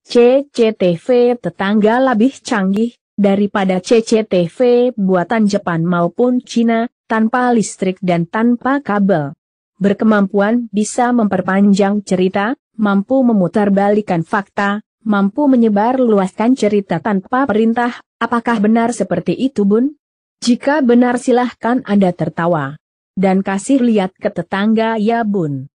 CCTV tetangga lebih canggih daripada CCTV buatan Jepang maupun Cina, tanpa listrik dan tanpa kabel. Berkemampuan bisa memperpanjang cerita, mampu memutarbalikan fakta, mampu menyebar luaskan cerita tanpa perintah, apakah benar seperti itu Bun? Jika benar silahkan Anda tertawa. Dan kasih lihat ke tetangga ya Bun.